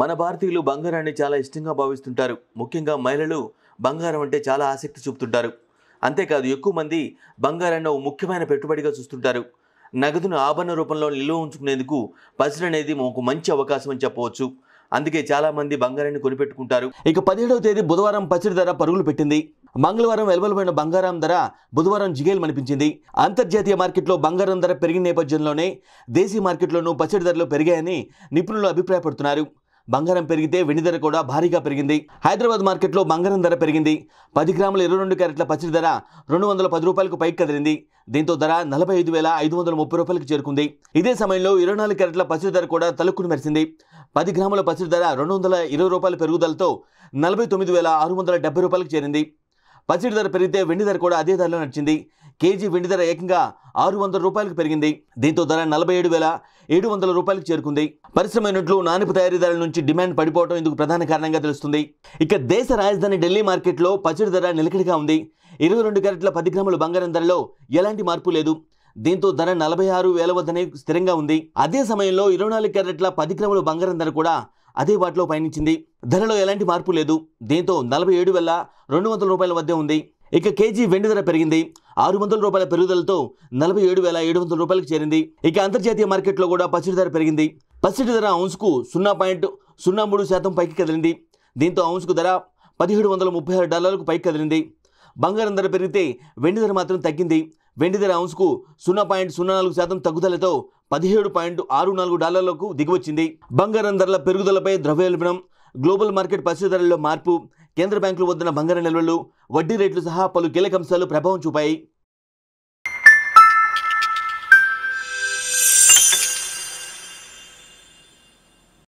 మన భారతీయులు బంగారాన్ని చాలా ఇష్టంగా భావిస్తుంటారు ముఖ్యంగా మహిళలు బంగారం అంటే చాలా ఆసక్తి చూపుతుంటారు అంతేకాదు ఎక్కువ మంది బంగారాన్ని ముఖ్యమైన పెట్టుబడిగా చూస్తుంటారు నగదును ఆభరణ రూపంలో నిల్వ ఉంచుకునేందుకు బజర్ అనేది మాకు మంచి అవకాశం అని చెప్పవచ్చు అందుకే చాలామంది బంగారాన్ని కొనిపెట్టుకుంటారు ఇక పదిహేడవ తేదీ బుధవారం పచ్చడి ధర పరుగులు పెట్టింది మంగళవారం వెలువలమైన బంగారం ధర బుధవారం అనిపించింది అంతర్జాతీయ మార్కెట్లో బంగారం ధర పెరిగిన నేపథ్యంలోనే దేశీయ మార్కెట్లోనూ పచ్చడి ధరలు పెరిగాయని నిపుణులు అభిప్రాయపడుతున్నారు బంగారం పెరిగితే వెండి ధర కూడా భారీగా పెరిగింది హైదరాబాద్ మార్కెట్లో బంగారం ధర పెరిగింది పది గ్రాముల ఇరవై రెండు క్యారెట్ల పచ్చడి ధర రెండు వందల పది రూపాయలకు పైకి కదిలింది దీంతో ధర నలభై ఐదు వేల ఐదు వందల ముప్పై రూపాయలకు చేరుకుంది ఇదే సమయంలో ఇరవై నాలుగు క్యారెట్ల పచ్చడి ధర కూడా తలుక్కుని మెరిసింది పది గ్రాముల పచ్చడి ధర రెండు వందల ఇరవై రూపాయల పెరుగుదలతో నలభై తొమ్మిది వేల ఆరు వందల డెబ్బై రూపాయలకు చేరింది పచ్చడి ధర పెరిగితే వెండి ధర కూడా అదే ధరలో నడిచింది కేజీ వెండి ధర ఏకంగా ఆరు వందల రూపాయలకు పెరిగింది దీంతో ధర నలభై ఏడు వేల ఏడు వందల రూపాయలకు చేరుకుంది పరిశ్రమ యూనిట్లు నాణ్యపు తయారీదారుల నుంచి డిమాండ్ పడిపోవడం ఇందుకు ప్రధాన కారణంగా తెలుస్తుంది ఇక దేశ రాజధాని ఢిల్లీ మార్కెట్లో పచ్చడి ధర నిలకడిగా ఉంది ఇరవై రెండు క్యారెట్ల పది గ్రాముల బంగారం ధరలో ఎలాంటి మార్పు లేదు దీంతో ధర నలభై ఆరు వేల వద్దనే స్థిరంగా ఉంది అదే సమయంలో ఇరవై నాలుగు క్యారెట్ల పది గ్రాముల బంగారం ధర కూడా అదే వాటిలో పయనించింది ధరలో ఎలాంటి మార్పు లేదు దీంతో నలభై ఏడు వేల రెండు వందల రూపాయల వద్దే ఉంది ఇక కేజీ వెండి ధర పెరిగింది ఆరు వందల రూపాయల పెరుగుదలతో నలభై ఏడు వేల ఏడు వందల రూపాయలకు చేరింది ఇక అంతర్జాతీయ మార్కెట్లో కూడా పసిడి ధర పెరిగింది పసిడి ధర ఔన్స్కు సున్నా పాయింట్ సున్నా మూడు శాతం పైకి కదిలింది దీంతో ఔన్స్కు ధర పదిహేడు వందల ముప్పై ఆరు డాలర్లకు పైకి కదిలింది బంగారం ధర పెరిగితే వెండి ధర మాత్రం తగ్గింది వెండి ధర ఔన్స్కు సున్నా పాయింట్ సున్నా నాలుగు శాతం తగ్గుదలతో పదిహేడు పాయింట్ ఆరు నాలుగు డాలర్లకు దిగువచ్చింది బంగారం ధరల పెరుగుదలపై ద్రవ్యోల్బణం గ్లోబల్ మార్కెట్ ధరల్లో మార్పు కేంద్ర బ్యాంకులు వద్దున్న బంగారం నిల్వలు వడ్డీ రేట్లు సహా పలు కీలక అంశాలు ప్రభావం చూపాయి